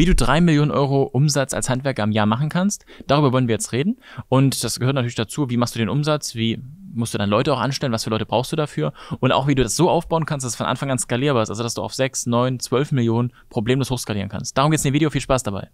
wie du drei Millionen Euro Umsatz als Handwerker im Jahr machen kannst. Darüber wollen wir jetzt reden. Und das gehört natürlich dazu, wie machst du den Umsatz, wie musst du dann Leute auch anstellen, was für Leute brauchst du dafür und auch wie du das so aufbauen kannst, dass es von Anfang an skalierbar ist, also dass du auf 6, 9, 12 Millionen problemlos hochskalieren kannst. Darum geht es in dem Video, viel Spaß dabei.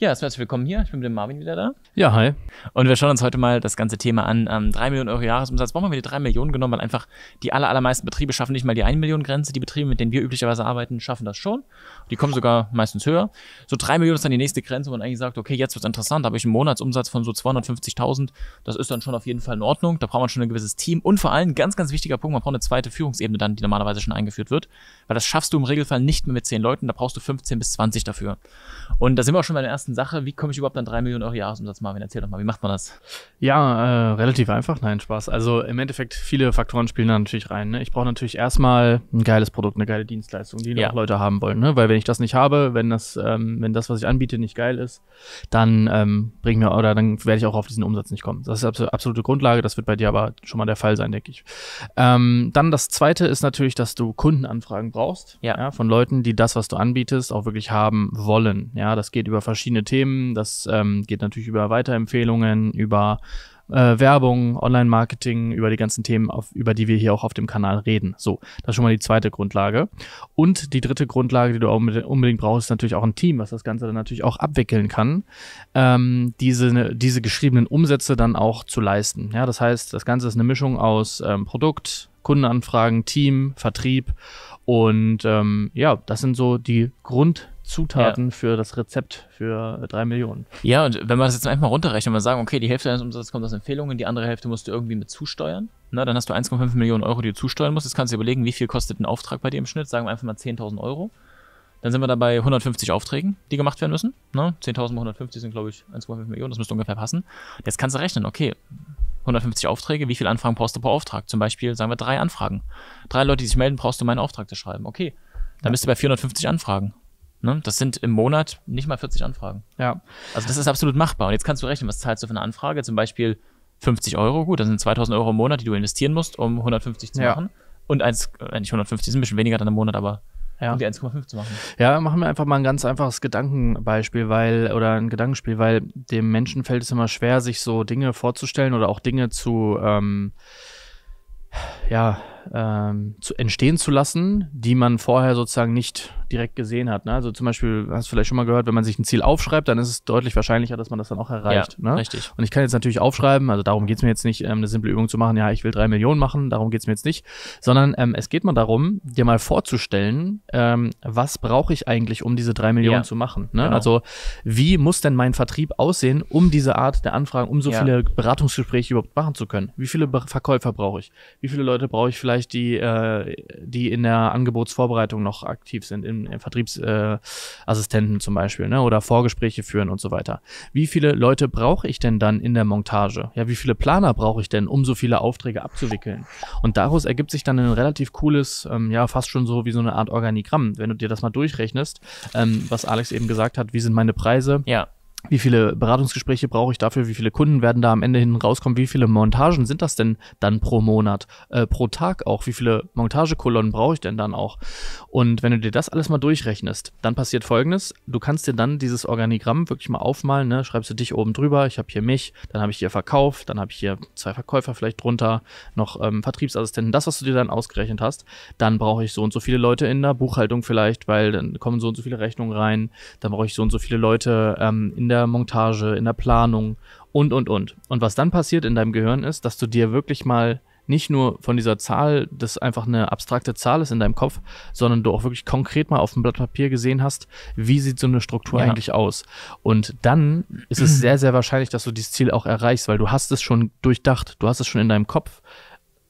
Ja, erstmal also herzlich willkommen hier. Ich bin mit dem Marvin wieder da. Ja, hi. Und wir schauen uns heute mal das ganze Thema an. Ähm, 3 Millionen Euro Jahresumsatz. Warum haben wir die 3 Millionen genommen? Weil einfach die aller, allermeisten Betriebe schaffen nicht mal die 1 Million Grenze. Die Betriebe, mit denen wir üblicherweise arbeiten, schaffen das schon. Die kommen sogar meistens höher. So 3 Millionen ist dann die nächste Grenze, wo man eigentlich sagt, okay, jetzt wird es interessant. Da habe ich einen Monatsumsatz von so 250.000. Das ist dann schon auf jeden Fall in Ordnung. Da braucht man schon ein gewisses Team. Und vor allem, ganz, ganz wichtiger Punkt, man braucht eine zweite Führungsebene dann, die normalerweise schon eingeführt wird. Weil das schaffst du im Regelfall nicht mehr mit 10 Leuten. Da brauchst du 15 bis 20 dafür. Und da sind wir auch schon bei den ersten ersten Sache, wie komme ich überhaupt an 3 Millionen Euro Jahresumsatz, Marvin? Erzähl doch mal, wie macht man das? Ja, äh, relativ einfach, nein, Spaß. Also im Endeffekt, viele Faktoren spielen da natürlich rein. Ne? Ich brauche natürlich erstmal ein geiles Produkt, eine geile Dienstleistung, die ja. auch Leute haben wollen. Ne? Weil wenn ich das nicht habe, wenn das, ähm, wenn das, was ich anbiete, nicht geil ist, dann ähm, bring mir oder dann werde ich auch auf diesen Umsatz nicht kommen. Das ist abs absolute Grundlage, das wird bei dir aber schon mal der Fall sein, denke ich. Ähm, dann das zweite ist natürlich, dass du Kundenanfragen brauchst, ja. ja, von Leuten, die das, was du anbietest, auch wirklich haben wollen. Ja, das geht über verschiedene verschiedene Themen. Das ähm, geht natürlich über Weiterempfehlungen, über äh, Werbung, Online-Marketing, über die ganzen Themen, auf, über die wir hier auch auf dem Kanal reden. So, das ist schon mal die zweite Grundlage. Und die dritte Grundlage, die du auch unbedingt brauchst, ist natürlich auch ein Team, was das Ganze dann natürlich auch abwickeln kann, ähm, diese, ne, diese geschriebenen Umsätze dann auch zu leisten. Ja, das heißt, das Ganze ist eine Mischung aus ähm, Produkt, Kundenanfragen, Team, Vertrieb und ähm, ja, das sind so die Grundlagen. Zutaten ja. für das Rezept für äh, drei Millionen. Ja, und wenn man das jetzt einfach runterrechnet und man sagt, okay, die Hälfte deines Umsatzes kommt aus Empfehlungen, die andere Hälfte musst du irgendwie mit zusteuern, na, ne, dann hast du 1,5 Millionen Euro, die du zusteuern musst. Jetzt kannst du dir überlegen, wie viel kostet ein Auftrag bei dir im Schnitt, sagen wir einfach mal 10.000 Euro. Dann sind wir dabei 150 Aufträgen, die gemacht werden müssen. 10.000 mal 150 sind, glaube ich, 1,5 Millionen, das müsste ungefähr passen. Jetzt kannst du rechnen, okay, 150 Aufträge, wie viele Anfragen brauchst du pro Auftrag? Zum Beispiel, sagen wir, drei Anfragen. Drei Leute, die sich melden, brauchst du meinen Auftrag zu schreiben. Okay, dann bist du bei 450 Anfragen. Ne? Das sind im Monat nicht mal 40 Anfragen. Ja. Also das ist absolut machbar. Und jetzt kannst du rechnen, was zahlst du für eine Anfrage? Zum Beispiel 50 Euro, gut, das sind 2000 Euro im Monat, die du investieren musst, um 150 zu ja. machen. Und eins, äh, nicht 150, ist ein bisschen weniger dann im Monat, aber ja. um die 1,5 zu machen. Ja, machen wir einfach mal ein ganz einfaches Gedankenbeispiel, weil, oder ein Gedankenspiel, weil dem Menschen fällt es immer schwer, sich so Dinge vorzustellen oder auch Dinge zu, ähm, ja, ähm, zu entstehen zu lassen, die man vorher sozusagen nicht direkt gesehen hat. Ne? Also zum Beispiel, hast du vielleicht schon mal gehört, wenn man sich ein Ziel aufschreibt, dann ist es deutlich wahrscheinlicher, dass man das dann auch erreicht. Ja, ne? Richtig. Und ich kann jetzt natürlich aufschreiben, also darum geht's mir jetzt nicht, ähm, eine simple Übung zu machen, ja, ich will drei Millionen machen, darum geht's mir jetzt nicht, sondern ähm, es geht mal darum, dir mal vorzustellen, ähm, was brauche ich eigentlich, um diese drei Millionen ja. zu machen. Ne? Genau. Also wie muss denn mein Vertrieb aussehen, um diese Art der Anfragen, um so ja. viele Beratungsgespräche überhaupt machen zu können? Wie viele Verkäufer brauche ich? Wie viele Leute brauche ich vielleicht, die, äh, die in der Angebotsvorbereitung noch aktiv sind, in einen äh, Vertriebsassistenten äh, zum Beispiel ne? oder Vorgespräche führen und so weiter. Wie viele Leute brauche ich denn dann in der Montage? Ja, wie viele Planer brauche ich denn, um so viele Aufträge abzuwickeln? Und daraus ergibt sich dann ein relativ cooles, ähm, ja, fast schon so wie so eine Art Organigramm, wenn du dir das mal durchrechnest, ähm, was Alex eben gesagt hat, wie sind meine Preise? Ja wie viele Beratungsgespräche brauche ich dafür, wie viele Kunden werden da am Ende hin rauskommen, wie viele Montagen sind das denn dann pro Monat, äh, pro Tag auch, wie viele Montagekolonnen brauche ich denn dann auch. Und wenn du dir das alles mal durchrechnest, dann passiert folgendes, du kannst dir dann dieses Organigramm wirklich mal aufmalen, ne? schreibst du dich oben drüber, ich habe hier mich, dann habe ich hier Verkauf, dann habe ich hier zwei Verkäufer vielleicht drunter, noch ähm, Vertriebsassistenten, das, was du dir dann ausgerechnet hast, dann brauche ich so und so viele Leute in der Buchhaltung vielleicht, weil dann kommen so und so viele Rechnungen rein, dann brauche ich so und so viele Leute ähm, in in der Montage, in der Planung und, und, und. Und was dann passiert in deinem Gehirn ist, dass du dir wirklich mal nicht nur von dieser Zahl, das einfach eine abstrakte Zahl ist in deinem Kopf, sondern du auch wirklich konkret mal auf dem Blatt Papier gesehen hast, wie sieht so eine Struktur ja. eigentlich aus. Und dann ist es sehr, sehr wahrscheinlich, dass du dieses Ziel auch erreichst, weil du hast es schon durchdacht, du hast es schon in deinem Kopf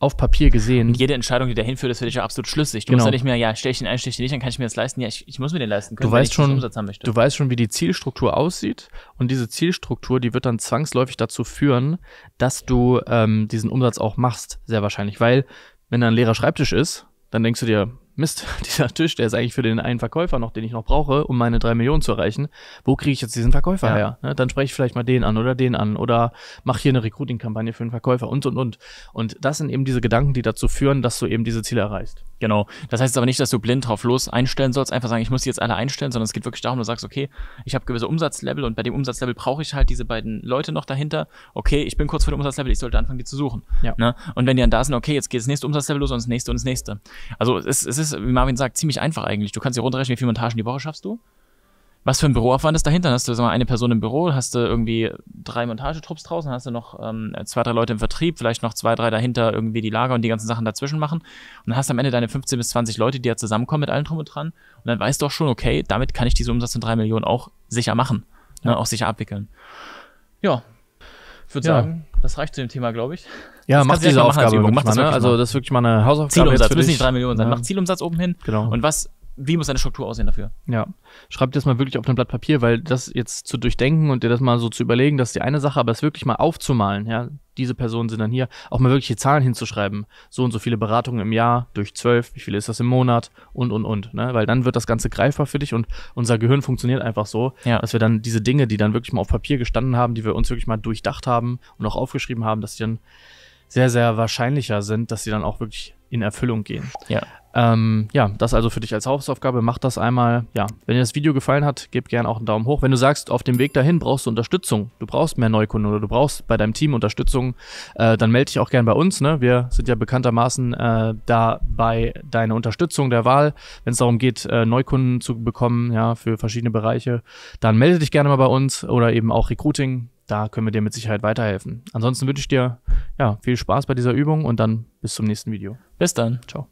auf Papier gesehen. Und jede Entscheidung, die dahin führt, ist für dich ja absolut schlüssig. Du genau. musst ja nicht mehr, ja, stell ich den ein, stell ich den nicht, dann kann ich mir das leisten. Ja, ich, ich muss mir den leisten können, du weißt schon, Umsatz haben möchte. Du weißt schon, wie die Zielstruktur aussieht und diese Zielstruktur, die wird dann zwangsläufig dazu führen, dass du ähm, diesen Umsatz auch machst, sehr wahrscheinlich. Weil, wenn da ein leerer Schreibtisch ist, dann denkst du dir, Mist, dieser Tisch, der ist eigentlich für den einen Verkäufer noch, den ich noch brauche, um meine drei Millionen zu erreichen. Wo kriege ich jetzt diesen Verkäufer ja. her? Ne? Dann spreche ich vielleicht mal den an oder den an oder mache hier eine Recruiting-Kampagne für einen Verkäufer und und und. Und das sind eben diese Gedanken, die dazu führen, dass du eben diese Ziele erreichst. Genau. Das heißt aber nicht, dass du blind drauf los einstellen sollst, einfach sagen, ich muss die jetzt alle einstellen, sondern es geht wirklich darum, du sagst, okay, ich habe gewisse Umsatzlevel und bei dem Umsatzlevel brauche ich halt diese beiden Leute noch dahinter. Okay, ich bin kurz vor dem Umsatzlevel, ich sollte anfangen, die zu suchen. Ja. Ne? Und wenn die dann da sind, okay, jetzt geht das nächste Umsatzlevel los und das nächste und das nächste. Also es, es ist ist, wie Marvin sagt, ziemlich einfach eigentlich. Du kannst dir runterrechnen, wie viele Montagen die Woche schaffst du. Was für ein Büroaufwand ist dahinter? Dann hast du sag mal, eine Person im Büro, hast du irgendwie drei Montagetrupps draußen, hast du noch ähm, zwei, drei Leute im Vertrieb, vielleicht noch zwei, drei dahinter irgendwie die Lager und die ganzen Sachen dazwischen machen. Und dann hast du am Ende deine 15 bis 20 Leute, die ja zusammenkommen mit allen drum und dran. Und dann weißt du auch schon, okay, damit kann ich diesen Umsatz von drei Millionen auch sicher machen, ne, ja. ne, auch sicher abwickeln. Ja, ich würde ja. sagen, das reicht zu dem Thema, glaube ich. Ja, das macht diese Aufgabe. Als macht das ne? Also das ist wirklich mal eine Hausaufgabe. Zielumsatz, müssen nicht drei Millionen sein. Ja. Mach Zielumsatz oben hin. Genau. Und was, wie muss deine Struktur aussehen dafür? Ja. Schreib das mal wirklich auf ein Blatt Papier, weil das jetzt zu durchdenken und dir das mal so zu überlegen, das ist die eine Sache, aber das wirklich mal aufzumalen, ja. Diese Personen sind dann hier, auch mal wirkliche Zahlen hinzuschreiben. So und so viele Beratungen im Jahr durch zwölf, wie viele ist das im Monat und und und. Ne? Weil dann wird das Ganze greifbar für dich und unser Gehirn funktioniert einfach so, ja. dass wir dann diese Dinge, die dann wirklich mal auf Papier gestanden haben, die wir uns wirklich mal durchdacht haben und auch aufgeschrieben haben, dass die dann sehr, sehr wahrscheinlicher sind, dass sie dann auch wirklich in Erfüllung gehen. Ja. Ähm, ja, das also für dich als Hausaufgabe. Mach das einmal. Ja, wenn dir das Video gefallen hat, gib gerne auch einen Daumen hoch. Wenn du sagst, auf dem Weg dahin brauchst du Unterstützung, du brauchst mehr Neukunden oder du brauchst bei deinem Team Unterstützung, äh, dann melde dich auch gerne bei uns. Ne? Wir sind ja bekanntermaßen äh, bei deiner Unterstützung der Wahl. Wenn es darum geht, äh, Neukunden zu bekommen, ja, für verschiedene Bereiche, dann melde dich gerne mal bei uns oder eben auch Recruiting. Da können wir dir mit Sicherheit weiterhelfen. Ansonsten wünsche ich dir ja, viel Spaß bei dieser Übung und dann bis zum nächsten Video. Bis dann. Ciao.